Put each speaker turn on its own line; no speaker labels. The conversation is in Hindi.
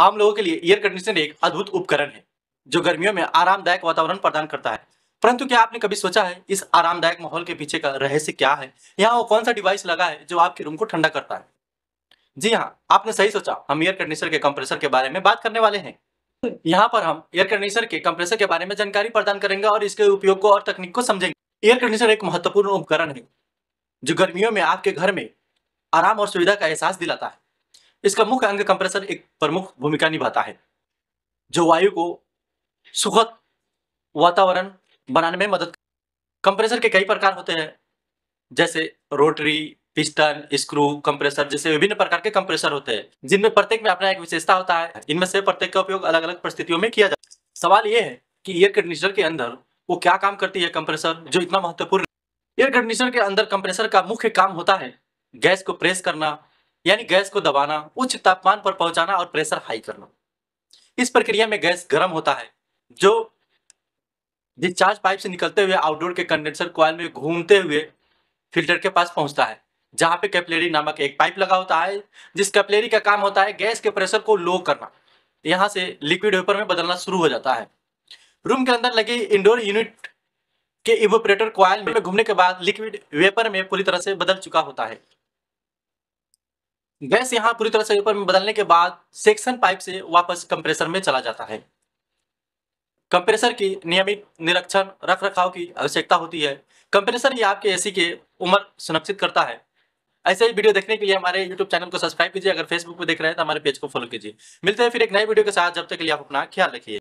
आम लोगों के लिए एयर कंडीशनर एक अद्भुत उपकरण है जो गर्मियों में आरामदायक वातावरण प्रदान करता है परंतु क्या आपने कभी सोचा है इस आरामदायक माहौल के पीछे का रहस्य क्या है यहाँ वो कौन सा डिवाइस लगा है जो आपके रूम को ठंडा करता है जी हाँ आपने सही सोचा हम एयर कंडीशनर के कंप्रेसर के बारे में बात करने वाले हैं यहाँ पर हम एयर कंडीशनर के कंप्रेसर के बारे में जानकारी प्रदान करेंगे और इसके उपयोग को और तकनीक को समझेंगे एयर कंडीशनर एक महत्वपूर्ण उपकरण है जो गर्मियों में आपके घर में आराम और सुविधा का एहसास दिलाता है इसका मुख्य अंग कंप्रेसर एक प्रमुख भूमिका निभाता है जो वायु को सुखद वातावरण बनाने में मदद कंप्रेसर के कई प्रकार होते हैं जैसे रोटरी पिस्टन स्क्रू कंप्रेसर जैसे विभिन्न प्रकार के कंप्रेसर होते हैं जिनमें प्रत्येक में अपना एक विशेषता होता है इनमें से प्रत्येक का उपयोग अलग अलग परिस्थितियों में किया जाता है सवाल यह है कि एयर कंडीशनर के अंदर वो क्या काम करती है कंप्रेसर जो इतना महत्वपूर्ण एयर कंडीशनर के अंदर कंप्रेसर का मुख्य काम होता है गैस को प्रेस करना यानी गैस को दबाना उच्च तापमान पर पहुंचाना और प्रेशर हाई करना इस प्रक्रिया में गैस गर्म होता है जो डिस्चार्ज पाइप से निकलते हुए आउटडोर के कंडेंसर कॉयल में घूमते हुए फिल्टर के पास पहुंचता है जहां पे कैपलेरी नामक एक पाइप लगा होता है जिस कैपलेरी का काम होता है गैस के प्रेशर को लो करना यहाँ से लिक्विड वेपर में बदलना शुरू हो जाता है रूम के अंदर लगी इंडोर यूनिट के इवोपरेटर कॉयल में घूमने के बाद लिक्विड वेपर में पूरी तरह से बदल चुका होता है गैस यहाँ पूरी तरह से वेपर में बदलने के बाद सेक्शन पाइप से वापस कंप्रेसर में चला जाता है कंप्रेसर की नियमित निरीक्षण रख रखाव की आवश्यकता होती है कंप्रेसर ही आपके एसी के उम्र सुनिश्चित करता है ऐसे ही वीडियो देखने के लिए हमारे यूट्यूब चैनल को सब्सक्राइब कीजिए अगर फेसबुक पर देख रहे हैं तो हमारे पेज को फॉलो कीजिए मिलते हैं फिर एक नए वीडियो के साथ जब तक के लिए आप अपना ख्याल रखिए